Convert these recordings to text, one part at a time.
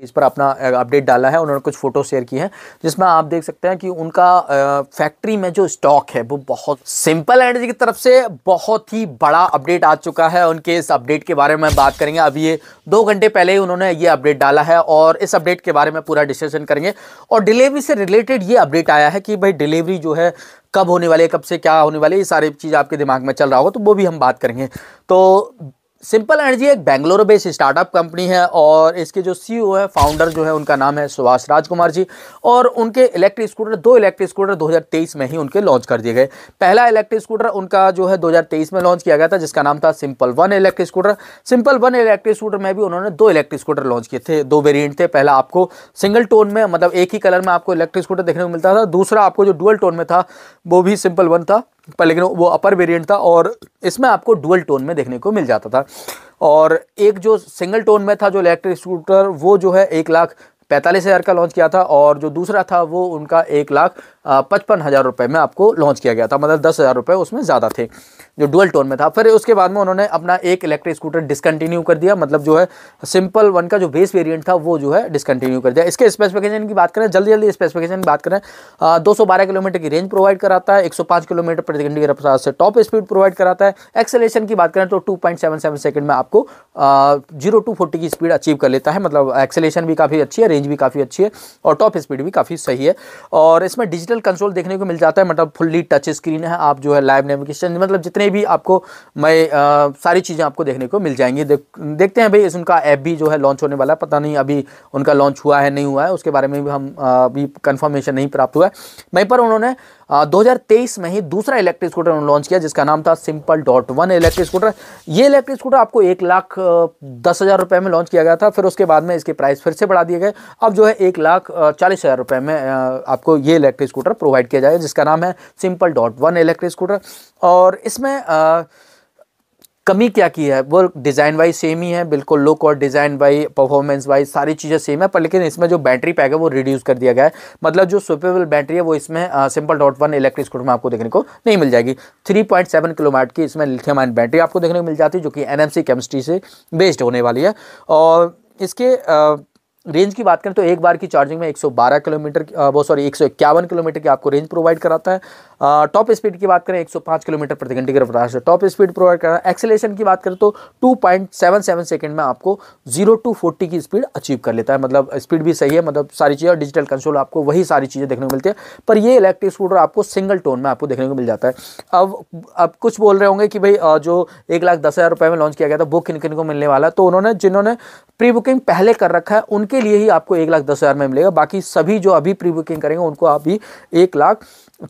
page पर अपना update डाला है उन्होंने कुछ फ़ोटो शेयर की है जिसमें आप देख सकते हैं कि उनका फैक्ट्री में जो स्टॉक है वो बहुत सिंपल एनर्जी की तरफ से बहुत ही बड़ा अपडेट आ चुका है उनके इस अपडेट के बारे में बात करेंगे अभी ये दो घंटे पहले ही उन्होंने ये अपडेट डाला है और इस अपडेट के बारे में पूरा डिस्कशन करेंगे और डिलीवरी से रिलेटेड ये अपडेट आया है कि भाई डिलीवरी जो है कब होने वाली है कब से क्या होने वाली ये सारी चीज़ आपके दिमाग में चल रहा होगा तो वो भी हम बात करेंगे तो सिंपल एनर्जी एक बेंगलोर बेस्ड स्टार्टअप कंपनी है और इसके जो सीईओ e है फाउंडर जो है उनका नाम है सुभाष राजकुमार जी और उनके इलेक्ट्रिक स्कूटर दो इलेक्ट्रिक स्कूटर 2023 में ही उनके लॉन्च कर दिए गए पहला इलेक्ट्रिक स्कूटर उनका जो है 2023 में लॉन्च किया गया था जिसका नाम था Simple One electric scooter Simple One electric scooter में भी उन्होंने दो इलेक्ट्रिक स्कूटर लॉन्च किए थे दो वेरियंट थे पहला आपको सिंगल टोन में मतलब एक ही कलर में आपको इलेक्ट्रिक स्कूटर देखने को मिलता था दूसरा आपको जो डुअल टोन में था वो भी सिंपल वन था पर लेकिन वो अपर वेरिएंट था और इसमें आपको डुअल टोन में देखने को मिल जाता था और एक जो सिंगल टोन में था जो इलेक्ट्रिक स्कूटर वो जो है एक लाख पैंतालीस हज़ार का लॉन्च किया था और जो दूसरा था वो उनका एक लाख पचपन हज़ार रुपये में आपको लॉन्च किया गया था मतलब दस हज़ार रुपये उसमें ज़्यादा थे जो डुअल टोन में था फिर उसके बाद में उन्होंने अपना एक इलेक्ट्रिक स्कूटर डिसकंटिन्यू कर दिया मतलब जो है सिंपल वन का जो बेस वेरियंट था वो जो है डिसकंटिन्यू कर दिया इसके स्पेसिफिकेशन की बात करें जल्दी जल्दी स्पेसिफिकेशन की बात करें दो किलोमीटर की रेंज प्रोवाइड कराता है एक किलोमीटर प्रति घंटे की रफ्तार से टॉप स्पीड प्रोवाइड कराता है एक्सेलेशन की बात करें तो टू सेकंड में आपको जीरो टू फोर्टी की स्पीड अचीव कर लेता है मतलब एक्सेलेशन भी काफ़ी अच्छी है रेंज भी काफ़ी अच्छी है और टॉप स्पीड भी काफ़ी सही है और इसमें डिजिटल कंसोल देखने को मिल जाता है मतलब फुल्ली टच स्क्रीन है आप जो है लाइव नेविगेशन मतलब जितने भी आपको मैं सारी चीज़ें आपको देखने को मिल जाएंगी देखते हैं भाई इस उनका ऐप भी जो है लॉन्च होने वाला है पता नहीं अभी उनका लॉन्च हुआ है नहीं हुआ है उसके बारे में भी हम अभी कन्फर्मेशन नहीं प्राप्त हुआ है वहीं पर उन्होंने 2023 में ही दूसरा इलेक्ट्रिक स्कूटर उन्होंने लॉन्च किया जिसका नाम था Simple dot one electric scooter ये इलेक्ट्रिक स्कूटर आपको एक लाख दस हज़ार रुपये में लॉन्च किया गया था फिर उसके बाद में इसके प्राइस फिर से बढ़ा दिए गए अब जो है एक लाख चालीस हज़ार रुपये में आपको ये इलेक्ट्रिक स्कूटर प्रोवाइड किया जाएगा जिसका नाम है Simple dot one electric scooter और इसमें कमी क्या की है वो डिज़ाइन वाइज सेम ही है बिल्कुल लुक और डिज़ाइन वाइज परफॉर्मेंस वाइज सारी चीज़ें सेम है पर लेकिन इसमें जो बैटरी पैक है वो रिड्यूस कर दिया गया है मतलब जो सुपेबल बैटरी है वो इसमें Simple dot one electric scooter में आपको देखने को नहीं मिल जाएगी थ्री पॉइंट सेवन किलोमीटर की इसमें लिथियम आयन बैटरी आपको देखने को मिल जाती है जो कि एन एम केमिस्ट्री से बेस्ड होने वाली है और इसके आ, रेंज की बात करें तो एक बार की चार्जिंग में 112 किलोमीटर बहुत सॉरी एक किलोमीटर की आपको रेंज प्रोवाइड कराता है टॉप स्पीड की बात करें 105 किलोमीटर प्रति घंटे की रफ्तार से तो टॉप स्पीड प्रोवाइड करा एक्सेलेशन की बात करें तो 2.77 सेकंड में आपको 0 टू 40 की स्पीड अचीव कर लेता है मतलब स्पीड भी सही है मतलब सारी चीज़ें और डिजिटल कंसोल आपको वही सारी चीज़ें देखने को मिलती है पर ये इलेक्ट्रिक स्कूटर आपको सिंगल टोन में आपको देखने को मिल जाता है अब अब कुछ बोल रहे होंगे कि भाई जो एक लाख दस हज़ार रुपये में लॉन्च किया गया था वो किन किन को मिलने वाला है तो उन्होंने जिन्होंने प्री बुकिंग पहले कर रखा है उन उनके लिए ही आपको एक लाख दस हज़ार में मिलेगा बाकी सभी जो अभी प्री बुकिंग करेंगे उनको अभी एक लाख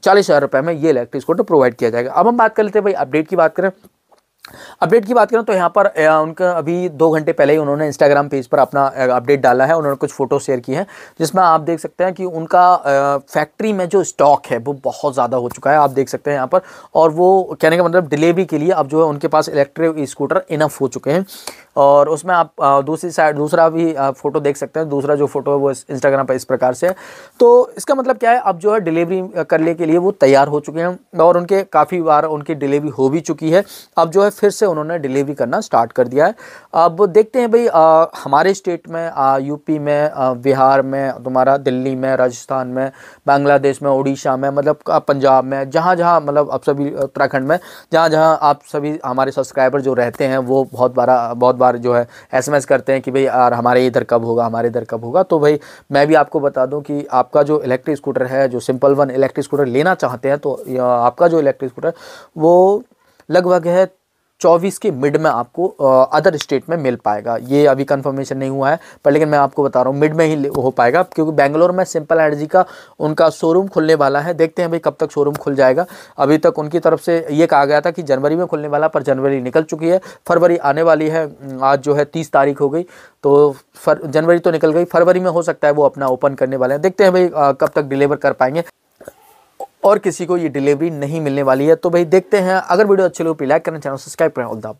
चालीस हज़ार रुपये में ये इलेक्ट्रिक स्कूटर प्रोवाइड किया जाएगा अब हम बात कर लेते हैं भाई अपडेट की बात करें अपडेट की बात करें तो यहाँ पर उनका अभी दो घंटे पहले ही उन्होंने इंस्टाग्राम पेज पर अपना अपडेट डाला है उन्होंने कुछ फ़ोटो शेयर की हैं जिसमें आप देख सकते हैं कि उनका फैक्ट्री में जो स्टॉक है वो बहुत ज़्यादा हो चुका है आप देख सकते हैं यहाँ पर और वो कहने का मतलब डिलीवरी के लिए अब जो है उनके पास इलेक्ट्रिक स्कूटर इनफ हो चुके हैं और उसमें आप दूसरी साइड दूसरा भी फ़ोटो देख सकते हैं दूसरा जो फोटो है वो इंस्टाग्राम पर इस प्रकार से है तो इसका मतलब क्या है अब जो है डिलीवरी करने के लिए वो तैयार हो चुके हैं और उनके काफ़ी बार उनकी डिलीवरी हो भी चुकी है अब जो है है फिर से उन्होंने डिलीवरी करना स्टार्ट कर दिया है अब देखते हैं भाई हमारे स्टेट में आ, यूपी में बिहार में तुम्हारा दिल्ली में राजस्थान में बांग्लादेश में उड़ीसा में मतलब पंजाब में जहाँ जहाँ मतलब आप सभी उत्तराखंड में जहाँ जहाँ आप सभी हमारे सब्सक्राइबर जो रहते हैं वो बहुत बार बहुत बार जो है एस करते हैं कि भाई यार हमारे इधर कब होगा हमारे इधर कब होगा तो भाई मैं भी आपको बता दूँ कि आपका जो इलेक्ट्रिक स्कूटर है जो सिंपल वन इलेक्ट्रिक स्कूटर लेना चाहते हैं तो आपका जो इलेक्ट्रिक स्कूटर वो लगभग है चौबीस के मिड में आपको अदर स्टेट में मिल पाएगा ये अभी कंफर्मेशन नहीं हुआ है पर लेकिन मैं आपको बता रहा हूँ मिड में ही हो पाएगा क्योंकि बैंगलोर में सिंपल एनर्जी का उनका शोरूम खुलने वाला है देखते हैं भाई कब तक शोरूम खुल जाएगा अभी तक उनकी तरफ से ये कहा गया था कि जनवरी में खुलने वाला पर जनवरी निकल चुकी है फरवरी आने वाली है आज जो है तीस तारीख हो गई तो फर जनवरी तो निकल गई फरवरी में हो सकता है वो अपना ओपन करने वाले हैं देखते हैं भाई कब तक डिलीवर कर पाएंगे और किसी को ये डिलीवरी नहीं मिलने वाली है तो भाई देखते हैं अगर वीडियो अच्छी लगे तो लाइक करना चैनल सब्सक्राइब करें और